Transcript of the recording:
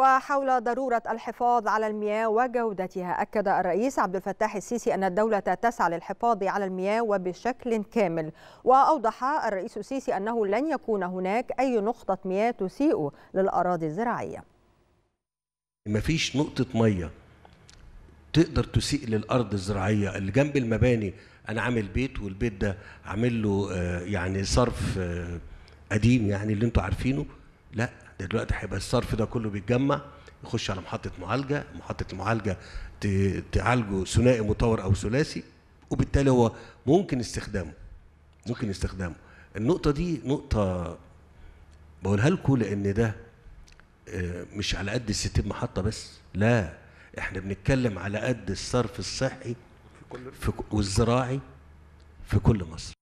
وحول ضرورة الحفاظ على المياه وجودتها أكد الرئيس عبد الفتاح السيسي أن الدولة تسعى للحفاظ على المياه وبشكل كامل وأوضح الرئيس السيسي أنه لن يكون هناك أي نقطة مياه تسيء للأراضي الزراعية مفيش نقطة مية تقدر تسيء للأرض الزراعية اللي جنب المباني أنا عامل بيت والبيت ده عامل له آه، يعني صرف آه، قديم يعني اللي أنتوا عارفينه لا دلوقتي هيبقى الصرف ده كله بيتجمع يخش على محطة معالجة محطة المعالجة تعالجه ثنائي مطور أو ثلاثي وبالتالي هو ممكن استخدامه ممكن استخدامه النقطة دي نقطة بقولها لكم لأن ده آه، مش على قد الستين 60 محطة بس لا احنا بنتكلم على قد الصرف الصحي في كل والزراعي في كل مصر